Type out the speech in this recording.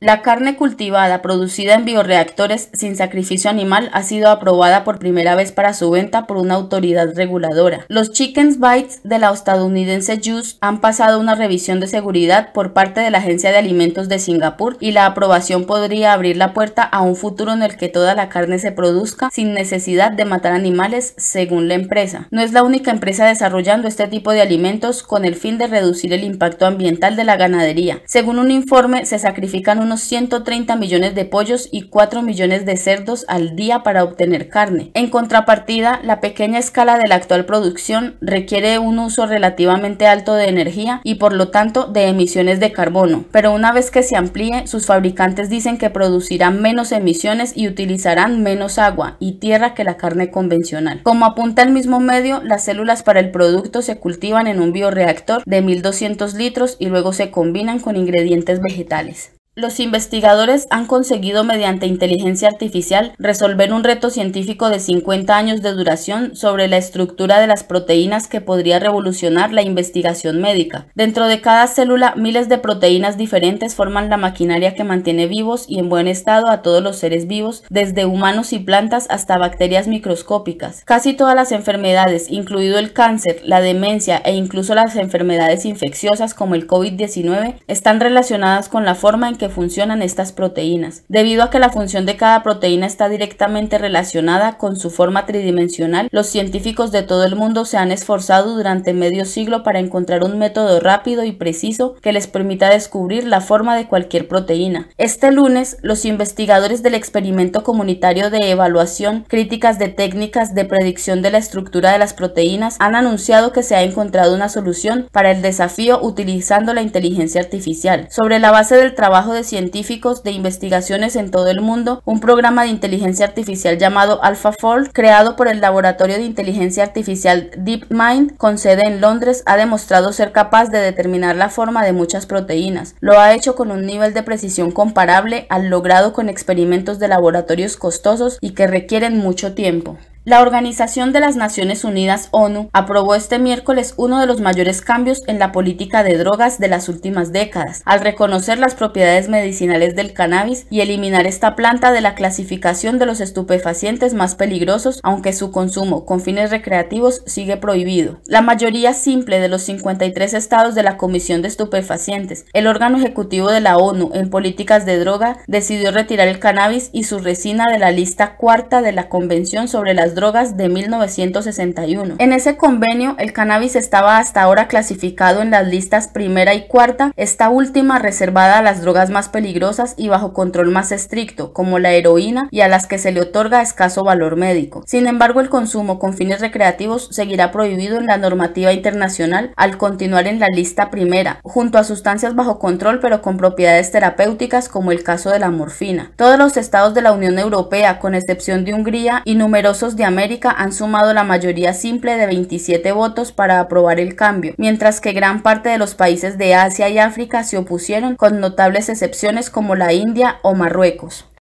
La carne cultivada producida en bioreactores sin sacrificio animal ha sido aprobada por primera vez para su venta por una autoridad reguladora. Los Chicken Bites de la estadounidense Juice han pasado una revisión de seguridad por parte de la Agencia de Alimentos de Singapur y la aprobación podría abrir la puerta a un futuro en el que toda la carne se produzca sin necesidad de matar animales, según la empresa. No es la única empresa desarrollando este tipo de alimentos con el fin de reducir el impacto ambiental de la ganadería. Según un informe, se sacrifican unos 130 millones de pollos y 4 millones de cerdos al día para obtener carne. En contrapartida, la pequeña escala de la actual producción requiere un uso relativamente alto de energía y por lo tanto de emisiones de carbono, pero una vez que se amplíe, sus fabricantes dicen que producirán menos emisiones y utilizarán menos agua y tierra que la carne convencional. Como apunta el mismo medio, las células para el producto se cultivan en un bioreactor de 1200 litros y luego se combinan con ingredientes vegetales. Los investigadores han conseguido mediante inteligencia artificial resolver un reto científico de 50 años de duración sobre la estructura de las proteínas que podría revolucionar la investigación médica. Dentro de cada célula, miles de proteínas diferentes forman la maquinaria que mantiene vivos y en buen estado a todos los seres vivos, desde humanos y plantas hasta bacterias microscópicas. Casi todas las enfermedades, incluido el cáncer, la demencia e incluso las enfermedades infecciosas como el COVID-19, están relacionadas con la forma en que funcionan estas proteínas, debido a que la función de cada proteína está directamente relacionada con su forma tridimensional, los científicos de todo el mundo se han esforzado durante medio siglo para encontrar un método rápido y preciso que les permita descubrir la forma de cualquier proteína. Este lunes, los investigadores del experimento comunitario de evaluación críticas de técnicas de predicción de la estructura de las proteínas han anunciado que se ha encontrado una solución para el desafío utilizando la inteligencia artificial. Sobre la base del trabajo de científicos de investigaciones en todo el mundo un programa de inteligencia artificial llamado AlphaFold, creado por el laboratorio de inteligencia artificial DeepMind con sede en Londres, ha demostrado ser capaz de determinar la forma de muchas proteínas. Lo ha hecho con un nivel de precisión comparable al logrado con experimentos de laboratorios costosos y que requieren mucho tiempo. La Organización de las Naciones Unidas ONU aprobó este miércoles uno de los mayores cambios en la política de drogas de las últimas décadas, al reconocer las propiedades medicinales del cannabis y eliminar esta planta de la clasificación de los estupefacientes más peligrosos, aunque su consumo con fines recreativos sigue prohibido. La mayoría simple de los 53 estados de la Comisión de Estupefacientes, el órgano ejecutivo de la ONU en políticas de droga, decidió retirar el cannabis y su resina de la lista cuarta de la Convención sobre las Drogas de 1961. En ese convenio, el cannabis estaba hasta ahora clasificado en las listas primera y cuarta, esta última reservada a las drogas más peligrosas y bajo control más estricto, como la heroína, y a las que se le otorga escaso valor médico. Sin embargo, el consumo con fines recreativos seguirá prohibido en la normativa internacional al continuar en la lista primera, junto a sustancias bajo control pero con propiedades terapéuticas como el caso de la morfina. Todos los estados de la Unión Europea, con excepción de Hungría y numerosos de América han sumado la mayoría simple de 27 votos para aprobar el cambio, mientras que gran parte de los países de Asia y África se opusieron con notables excepciones como la India o Marruecos.